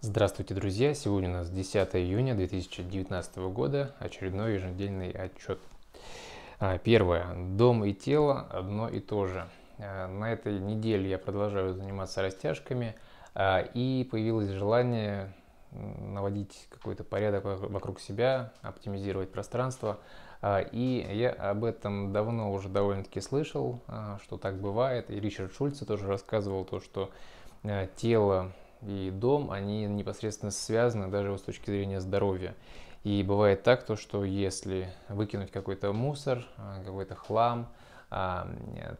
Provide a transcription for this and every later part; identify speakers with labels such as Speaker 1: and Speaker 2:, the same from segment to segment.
Speaker 1: Здравствуйте, друзья! Сегодня у нас 10 июня 2019 года, очередной еженедельный отчет. А, первое. Дом и тело одно и то же. А, на этой неделе я продолжаю заниматься растяжками, а, и появилось желание наводить какой-то порядок вокруг себя, оптимизировать пространство. И я об этом давно уже довольно-таки слышал, что так бывает. И Ричард Шульц тоже рассказывал то, что тело и дом, они непосредственно связаны даже вот с точки зрения здоровья. И бывает так, то, что если выкинуть какой-то мусор, а, какой-то хлам, а,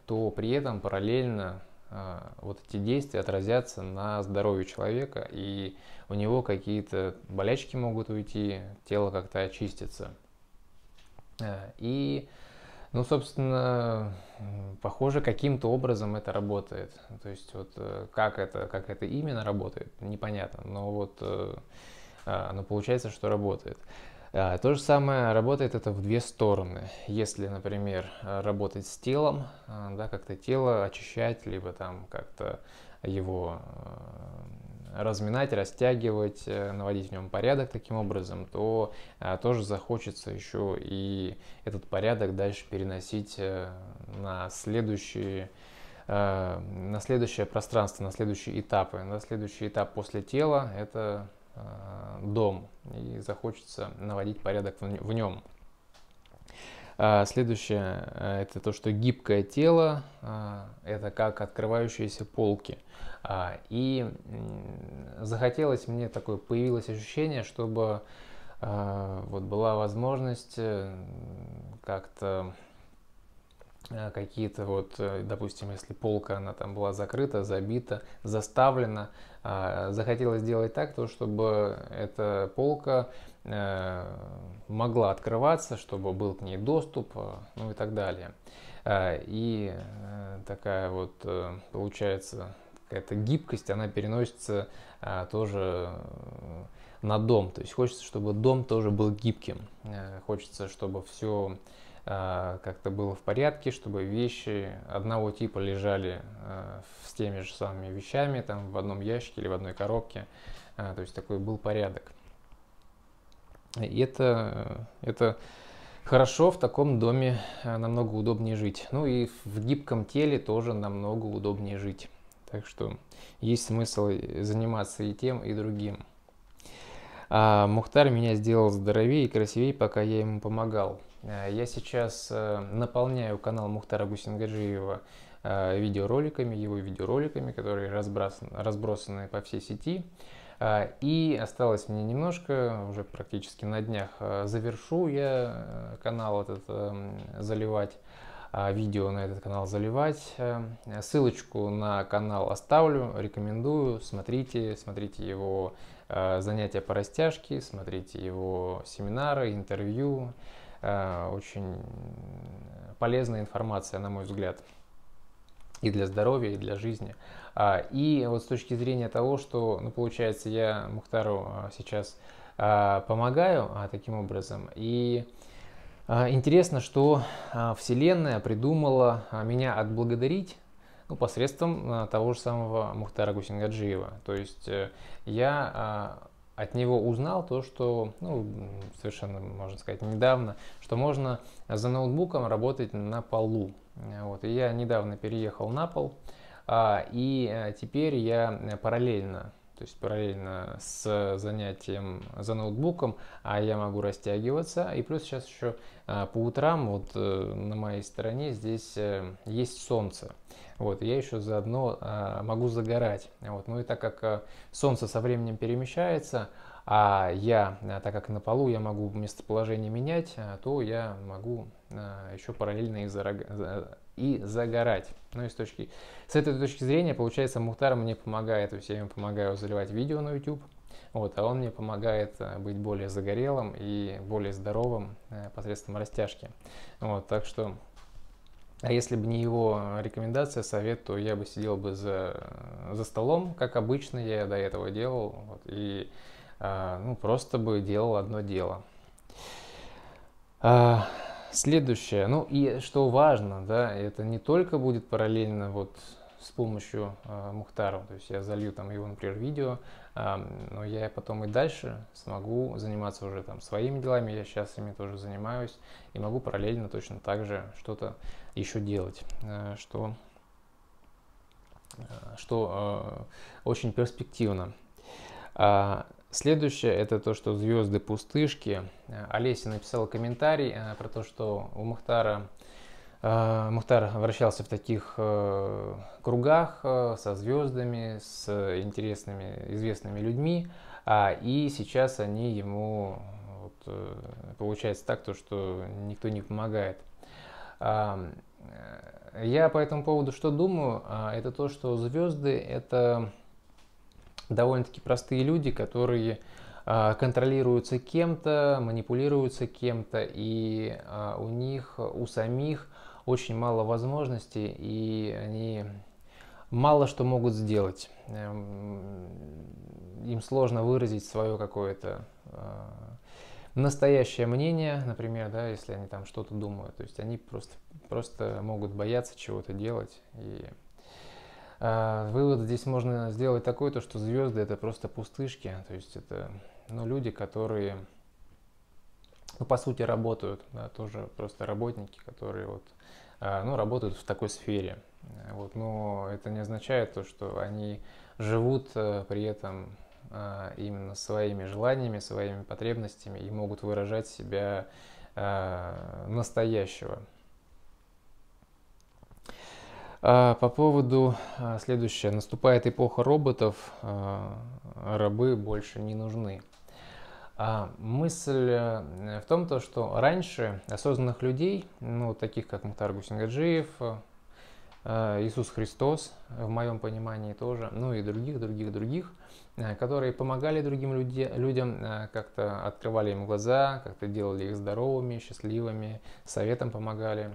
Speaker 1: то при этом параллельно а, вот эти действия отразятся на здоровье человека, и у него какие-то болячки могут уйти, тело как-то очистится. Э, и ну, собственно, похоже, каким-то образом это работает. То есть вот э, как это, как это именно работает, непонятно. Но вот э, а, оно получается, что работает. А, то же самое работает это в две стороны. Если, например, работать с телом, э, да, как-то тело очищать, либо там как-то его разминать, растягивать, э, наводить в нем порядок таким образом, то э, тоже захочется еще и этот порядок дальше переносить э, на следующие на следующее пространство, на следующие этапы. На следующий этап после тела – это дом, и захочется наводить порядок в нем. А, следующее а, – это то, что гибкое тело а, – это как открывающиеся полки. И захотелось мне такое, появилось ощущение, чтобы вот была возможность э, как-то Э, какие-то вот, э, допустим, если полка, она там была закрыта, забита, заставлена, а, захотелось сделать так, то, чтобы эта полка э, могла открываться, чтобы был к ней доступ, ну и так далее. И такая вот, получается, какая-то гибкость, она переносится тоже на дом. То есть хочется, чтобы дом тоже был гибким. Хочется, чтобы все а, как-то было в порядке, чтобы вещи одного типа лежали а, с теми же самыми вещами, там в одном ящике или в одной коробке. А, то есть такой был порядок. И это, это хорошо, в таком доме намного удобнее жить. Ну и в гибком теле тоже намного удобнее жить. Так что есть смысл заниматься и тем, и другим. А Мухтар меня сделал здоровее и красивее, пока я ему помогал. Э, я сейчас э, наполняю канал Мухтара Гусингаджиева э, видеороликами, его видеороликами, которые разбросаны, разбросаны по всей сети. И осталось мне немножко, уже практически на днях завершу я канал этот заливать, а, видео на этот канал заливать. Ссылочку на канал оставлю, рекомендую, смотрите, смотрите его занятия по растяжке, смотрите его семинары, интервью. Э, очень полезная информация, на мой взгляд, и для здоровья, и для жизни. А, и вот с точки зрения того, что, ну, получается, я Мухтару э, сейчас э, помогаю а, таким образом, и интересно, что Вселенная придумала меня отблагодарить ну, посредством того же самого Мухтара Гусингаджиева. То есть я от него узнал то, что, ну, совершенно, можно сказать, недавно, что можно за ноутбуком работать на полу. Вот. И я недавно переехал на пол, а, и э, теперь я э, параллельно то есть параллельно с занятием за ноутбуком, а я могу растягиваться. И плюс сейчас еще а, по утрам вот э, на моей стороне здесь э, есть солнце. Вот, я еще заодно а, могу загорать. Вот, ну и так как э, солнце со временем перемещается, а я, э, так как на полу я могу местоположение менять, э, то я могу э, еще параллельно и, зараг... и загорать. Ну и с, точки... с этой точки зрения, получается, Мухтар мне помогает, то есть я ему помогаю заливать видео на YouTube, вот, а он мне помогает быть более загорелым и более здоровым посредством растяжки. Вот, так что, а если бы не его рекомендация, совет, то я бы сидел бы за, за столом, как обычно я до этого делал, вот, и а, ну, просто бы делал одно дело. А, следующее, ну и что важно, да, это не только будет параллельно вот с помощью э, а, Мухтару, то есть я залью там его, например, видео, э, но я потом и дальше смогу заниматься уже там своими делами, я сейчас ими тоже занимаюсь и могу параллельно точно так же что-то еще делать, э, что, э, что э, очень перспективно. Следующее это то, что звезды пустышки. Э, Олеся написала комментарий э, про то, что у Мухтара э, Мухтар вращался в таких кругах со звездами, с интересными, известными людьми, а, и сейчас они ему вот, получается так, то, что никто не помогает. А, я по этому поводу что думаю? А, это то, что звезды это довольно-таки простые люди, которые а, контролируются кем-то, манипулируются кем-то, и а, у них, у самих очень мало возможностей, и они мало что могут сделать. Эм, им сложно выразить свое какое-то а, настоящее мнение, например, да, если они там что-то думают. То есть они просто, просто могут бояться чего-то делать и а, вывод здесь можно сделать такой, то что звезды это просто пустышки, то есть это ну, люди, которые ну, по сути работают, да, тоже просто работники, которые вот, а, ну, работают в такой сфере. Вот, но это не означает то, что они живут э, при этом а, именно своими желаниями, своими потребностями и могут выражать себя настоящего. А, по поводу а, следующее. Наступает эпоха роботов, а, рабы больше не нужны. Мысль э, в том, то, что раньше осознанных людей, ну, таких как Мухтар Гусингаджиев, э, Иисус Христос, в моем понимании тоже, ну и других, других, других, э, которые помогали другим люди, людям, как-то открывали им глаза, как-то делали их здоровыми, счастливыми, советом помогали.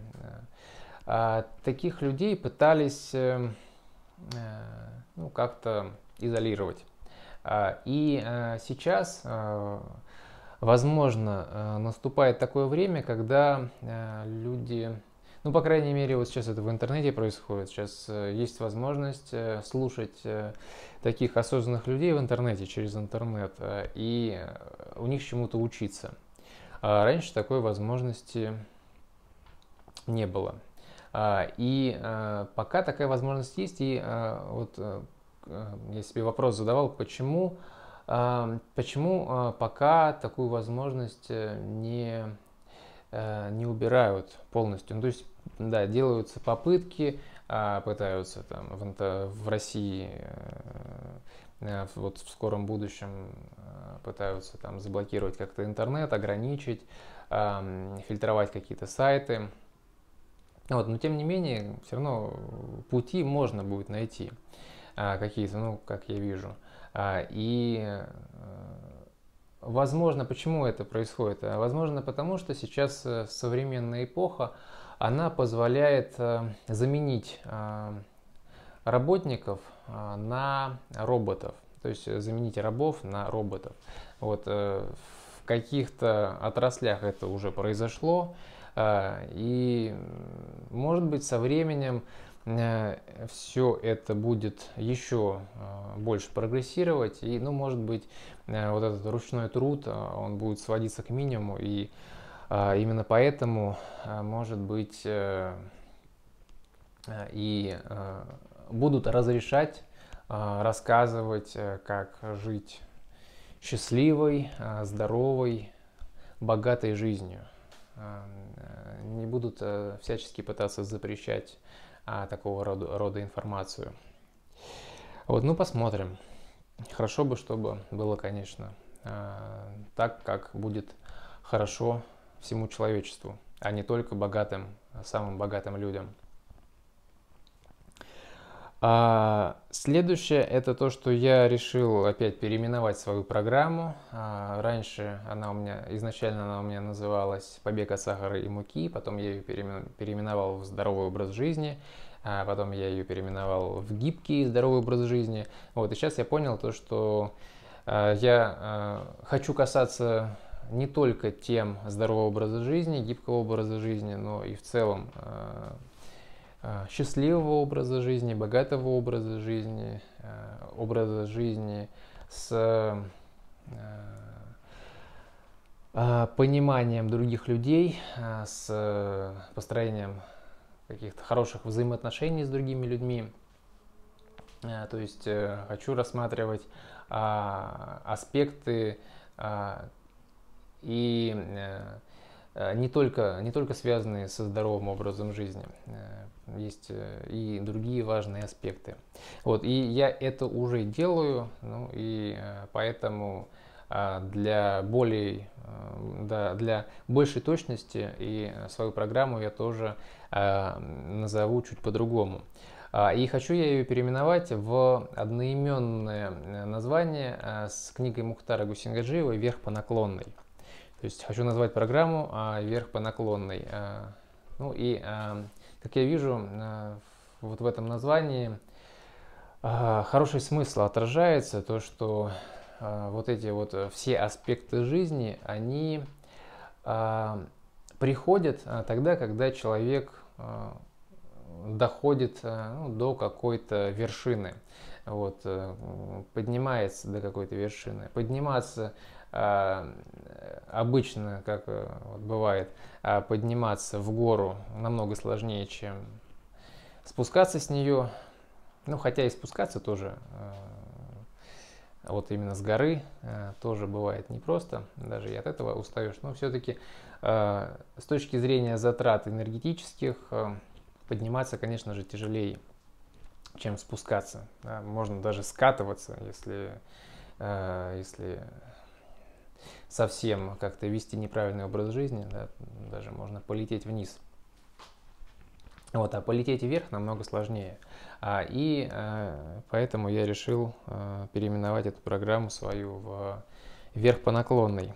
Speaker 1: А, таких людей пытались э, э, ну, как-то изолировать. А, и э, сейчас, возможно, наступает такое время, когда люди, ну, по крайней мере, вот сейчас это в интернете происходит, сейчас есть возможность слушать таких осознанных людей в интернете, через интернет, и у них чему-то учиться. А раньше такой возможности не было. А, и э, пока такая возможность есть, и э, вот э, я себе вопрос задавал, почему, почему пока такую возможность не, не убирают полностью. Ну, то есть, да, делаются попытки, а, пытаются там в, в России вот в скором будущем пытаются там заблокировать как-то интернет, ограничить, эм, фильтровать какие-то сайты, вот, но тем не менее, все равно э, пути можно будет найти а, какие-то, ну, как я вижу. А, и э, возможно, почему это происходит? А, возможно, потому что сейчас э, современная эпоха, она позволяет заменить работников на роботов, то есть заменить рабов на роботов. Вот в каких-то отраслях это уже произошло, а, и, может быть, со временем э, все это будет еще а, больше прогрессировать. И, ну, может быть, э, вот этот ручной труд, а, он будет сводиться к минимуму. И именно поэтому, может быть, э, и будут разрешать рассказывать, как жить счастливой, здоровой, богатой жизнью. Эм, э, не будут э, всячески пытаться запрещать а, такого рода, рода информацию. Вот, ну посмотрим. Хорошо бы, чтобы было, конечно, э, так, как будет хорошо всему человечеству, а не только богатым, самым богатым людям – а, следующее это то, что я решил опять переименовать свою программу. А, раньше она у меня, изначально она у меня называлась «Побег от сахара и муки», потом я ее переименовал в «Здоровый образ жизни», а потом я ее переименовал в «Гибкий здоровый образ жизни». Вот, и сейчас я понял то, что а, я а, хочу касаться не только тем здорового образа жизни, гибкого образа жизни, но и в целом а, Э, счастливого образа жизни, богатого образа жизни, э, образа жизни с э, пониманием других людей, с построением каких-то хороших взаимоотношений с другими людьми. То есть хочу рассматривать а, аспекты а, и Э, не только, не только связанные со здоровым образом жизни, э, есть э, и другие важные аспекты. Вот, и я это уже делаю, ну и поэтому а, для более, да, для большей точности и свою программу я тоже назову чуть по-другому. А, и хочу я ее переименовать в одноименное название с книгой Мухтара Гусингаджиева «Вверх по наклонной». То есть хочу назвать программу а, «Вверх по наклонной». А, ну и, а, как я вижу, а, вот в этом названии а, хороший смысл отражается, то, что а, вот эти вот все аспекты жизни, они а, приходят а, тогда, когда человек а, доходит а, ну, до какой-то вершины, вот, э, поднимается до какой-то вершины. Подниматься а, обычно, как э, бывает, а, подниматься в гору намного сложнее, чем спускаться с нее. Ну, хотя и спускаться тоже, э, вот именно с горы, э, тоже бывает непросто. Даже и от этого устаешь. Но все-таки с точки зрения затрат энергетических, подниматься, конечно же, тяжелее, чем спускаться. Можно даже скатываться, если, если совсем как-то вести неправильный образ жизни, да, даже можно полететь вниз. Вот, а полететь вверх намного сложнее. А, и а, поэтому я решил а, переименовать эту программу свою в вверх по наклонной.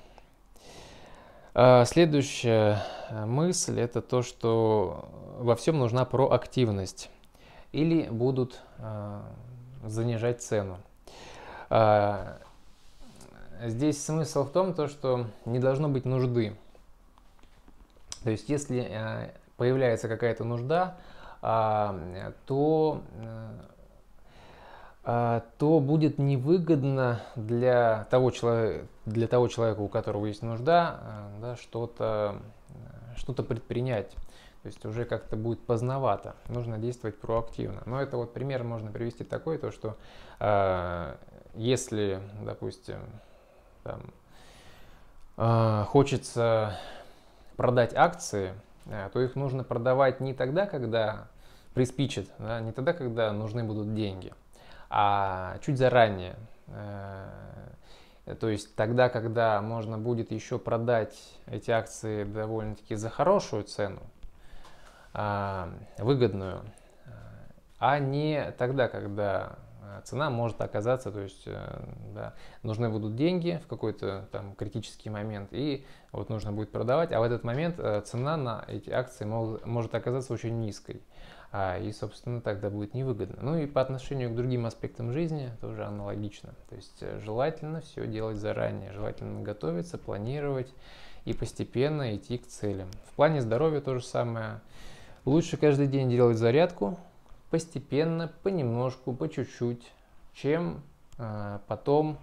Speaker 1: А, следующая а, мысль это то, что во всем нужна проактивность. Или будут а, занижать цену. А, здесь смысл в том, то, что не должно быть нужды. То есть, если э, появляется какая-то нужда, а, то, э, а, то будет невыгодно для того, человека, для того человека, у которого есть нужда, э, да, что-то что предпринять. То есть уже как-то будет поздновато, нужно действовать проактивно. Но это вот пример можно привести такой, то что э, если, допустим, там, э, хочется продать акции, э, то их нужно продавать не тогда, когда приспичит, да, не тогда, когда нужны будут деньги, а чуть заранее. Э, то есть тогда, когда можно будет еще продать эти акции довольно-таки за хорошую цену, а, выгодную, э, а не тогда, когда Э, цена может оказаться, то есть э, да, нужны будут деньги в какой-то там критический момент, и вот нужно будет продавать, а в этот момент э, цена на эти акции мог, может оказаться очень низкой. А, и, собственно, тогда будет невыгодно. Ну и по отношению к другим аспектам жизни тоже аналогично. То есть желательно все делать заранее, желательно готовиться, планировать и постепенно идти к целям. В плане здоровья то же самое. Лучше каждый день делать зарядку, постепенно, понемножку, по чуть-чуть, чем э, потом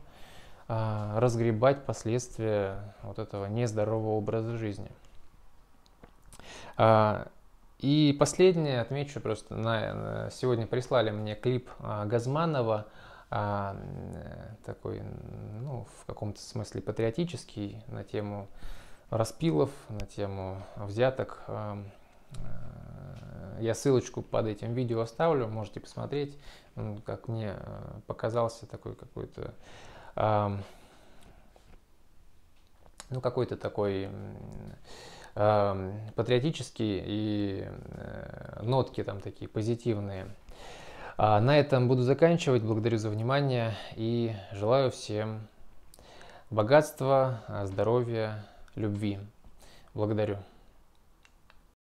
Speaker 1: э, разгребать последствия вот этого нездорового образа жизни. Э, и последнее, отмечу, просто на, сегодня прислали мне клип э, Газманова, э, такой, ну, в каком-то смысле патриотический, на тему распилов, на тему взяток, эм, э, я ссылочку под этим видео оставлю, можете посмотреть. Он, как мне э, показался такой какой-то... Ну, какой-то такой патриотический и э, нотки там такие позитивные. А на этом буду заканчивать. Благодарю за внимание и желаю всем богатства, э, здоровья, любви. Благодарю.